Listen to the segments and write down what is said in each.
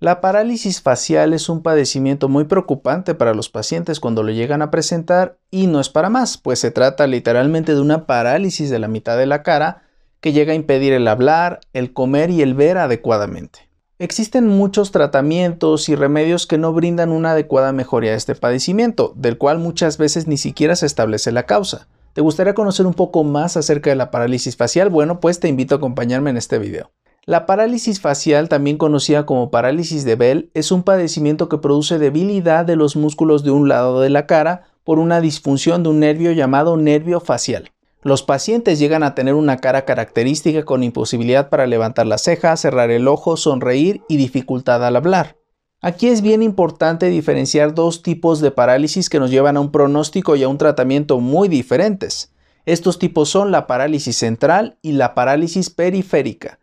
La parálisis facial es un padecimiento muy preocupante para los pacientes cuando lo llegan a presentar y no es para más, pues se trata literalmente de una parálisis de la mitad de la cara que llega a impedir el hablar, el comer y el ver adecuadamente. Existen muchos tratamientos y remedios que no brindan una adecuada mejoría a este padecimiento, del cual muchas veces ni siquiera se establece la causa. ¿Te gustaría conocer un poco más acerca de la parálisis facial? Bueno, pues te invito a acompañarme en este video. La parálisis facial, también conocida como parálisis de Bell, es un padecimiento que produce debilidad de los músculos de un lado de la cara por una disfunción de un nervio llamado nervio facial. Los pacientes llegan a tener una cara característica con imposibilidad para levantar la ceja, cerrar el ojo, sonreír y dificultad al hablar. Aquí es bien importante diferenciar dos tipos de parálisis que nos llevan a un pronóstico y a un tratamiento muy diferentes. Estos tipos son la parálisis central y la parálisis periférica.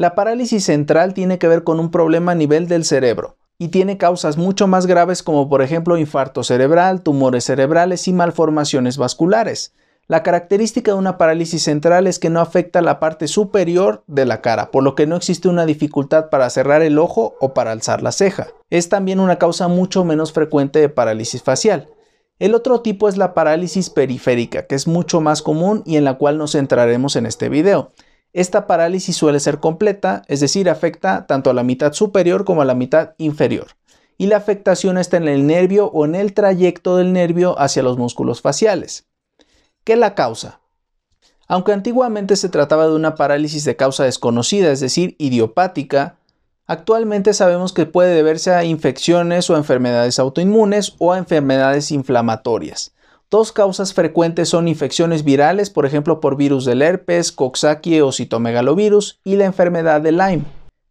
La parálisis central tiene que ver con un problema a nivel del cerebro y tiene causas mucho más graves como por ejemplo infarto cerebral, tumores cerebrales y malformaciones vasculares. La característica de una parálisis central es que no afecta la parte superior de la cara, por lo que no existe una dificultad para cerrar el ojo o para alzar la ceja. Es también una causa mucho menos frecuente de parálisis facial. El otro tipo es la parálisis periférica, que es mucho más común y en la cual nos centraremos en este video. Esta parálisis suele ser completa, es decir, afecta tanto a la mitad superior como a la mitad inferior. Y la afectación está en el nervio o en el trayecto del nervio hacia los músculos faciales. ¿Qué es la causa? Aunque antiguamente se trataba de una parálisis de causa desconocida, es decir, idiopática, actualmente sabemos que puede deberse a infecciones o enfermedades autoinmunes o a enfermedades inflamatorias. Dos causas frecuentes son infecciones virales, por ejemplo por virus del herpes, coxsackie o citomegalovirus, y la enfermedad de Lyme.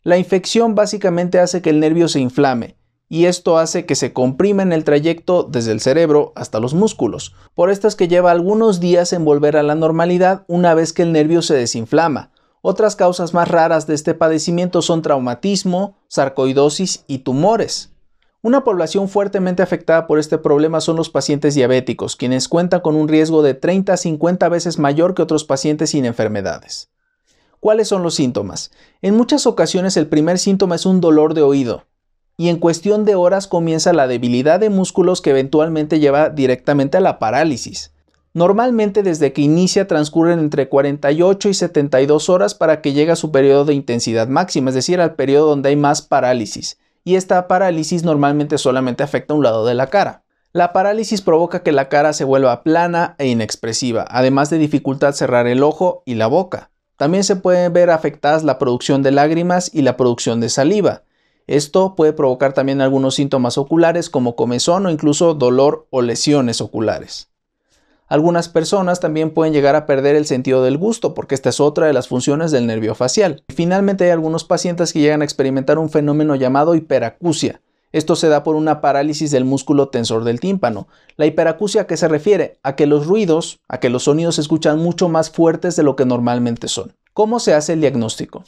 La infección básicamente hace que el nervio se inflame, y esto hace que se comprima en el trayecto desde el cerebro hasta los músculos. Por estas que lleva algunos días en volver a la normalidad una vez que el nervio se desinflama. Otras causas más raras de este padecimiento son traumatismo, sarcoidosis y tumores. Una población fuertemente afectada por este problema son los pacientes diabéticos, quienes cuentan con un riesgo de 30 a 50 veces mayor que otros pacientes sin enfermedades. ¿Cuáles son los síntomas? En muchas ocasiones el primer síntoma es un dolor de oído, y en cuestión de horas comienza la debilidad de músculos que eventualmente lleva directamente a la parálisis. Normalmente desde que inicia transcurren entre 48 y 72 horas para que llegue a su periodo de intensidad máxima, es decir, al periodo donde hay más parálisis y esta parálisis normalmente solamente afecta un lado de la cara. La parálisis provoca que la cara se vuelva plana e inexpresiva, además de dificultad cerrar el ojo y la boca. También se pueden ver afectadas la producción de lágrimas y la producción de saliva. Esto puede provocar también algunos síntomas oculares como comezón o incluso dolor o lesiones oculares. Algunas personas también pueden llegar a perder el sentido del gusto, porque esta es otra de las funciones del nervio facial. Finalmente hay algunos pacientes que llegan a experimentar un fenómeno llamado hiperacusia. Esto se da por una parálisis del músculo tensor del tímpano. La hiperacusia que se refiere a que los ruidos, a que los sonidos se escuchan mucho más fuertes de lo que normalmente son. ¿Cómo se hace el diagnóstico?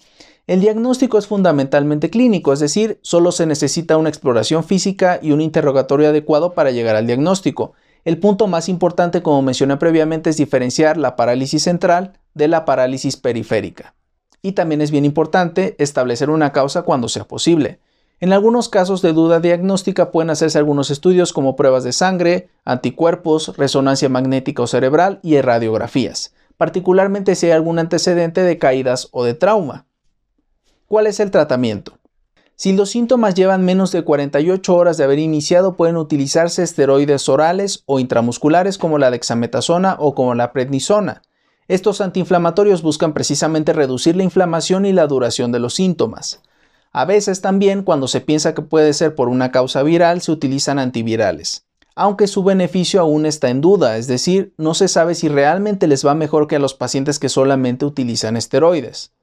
El diagnóstico es fundamentalmente clínico, es decir, solo se necesita una exploración física y un interrogatorio adecuado para llegar al diagnóstico. El punto más importante, como mencioné previamente, es diferenciar la parálisis central de la parálisis periférica. Y también es bien importante establecer una causa cuando sea posible. En algunos casos de duda diagnóstica pueden hacerse algunos estudios como pruebas de sangre, anticuerpos, resonancia magnética o cerebral y radiografías, particularmente si hay algún antecedente de caídas o de trauma. ¿Cuál es el tratamiento? Si los síntomas llevan menos de 48 horas de haber iniciado, pueden utilizarse esteroides orales o intramusculares como la dexametasona o como la prednisona. Estos antiinflamatorios buscan precisamente reducir la inflamación y la duración de los síntomas. A veces también, cuando se piensa que puede ser por una causa viral, se utilizan antivirales, aunque su beneficio aún está en duda, es decir, no se sabe si realmente les va mejor que a los pacientes que solamente utilizan esteroides.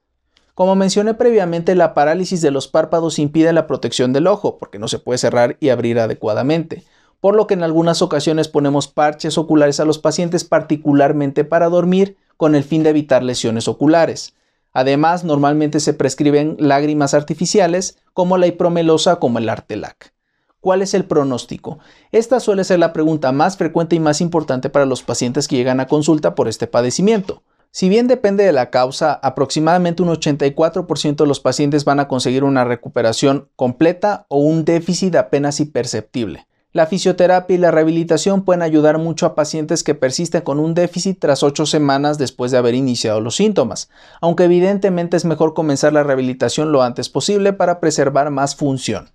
Como mencioné previamente, la parálisis de los párpados impide la protección del ojo, porque no se puede cerrar y abrir adecuadamente, por lo que en algunas ocasiones ponemos parches oculares a los pacientes particularmente para dormir, con el fin de evitar lesiones oculares. Además, normalmente se prescriben lágrimas artificiales como la hipromelosa como el Artelac. ¿Cuál es el pronóstico? Esta suele ser la pregunta más frecuente y más importante para los pacientes que llegan a consulta por este padecimiento. Si bien depende de la causa, aproximadamente un 84% de los pacientes van a conseguir una recuperación completa o un déficit apenas imperceptible. La fisioterapia y la rehabilitación pueden ayudar mucho a pacientes que persisten con un déficit tras 8 semanas después de haber iniciado los síntomas, aunque evidentemente es mejor comenzar la rehabilitación lo antes posible para preservar más función.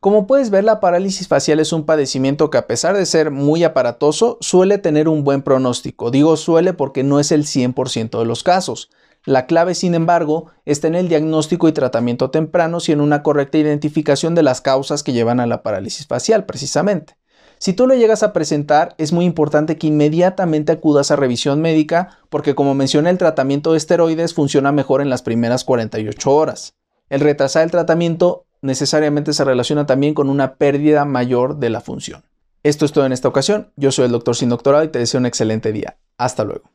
Como puedes ver, la parálisis facial es un padecimiento que a pesar de ser muy aparatoso, suele tener un buen pronóstico. Digo suele porque no es el 100% de los casos. La clave, sin embargo, está en el diagnóstico y tratamiento temprano y en una correcta identificación de las causas que llevan a la parálisis facial, precisamente. Si tú lo llegas a presentar, es muy importante que inmediatamente acudas a revisión médica porque, como mencioné, el tratamiento de esteroides funciona mejor en las primeras 48 horas. El retrasar el tratamiento necesariamente se relaciona también con una pérdida mayor de la función. Esto es todo en esta ocasión. Yo soy el doctor sin doctorado y te deseo un excelente día. Hasta luego.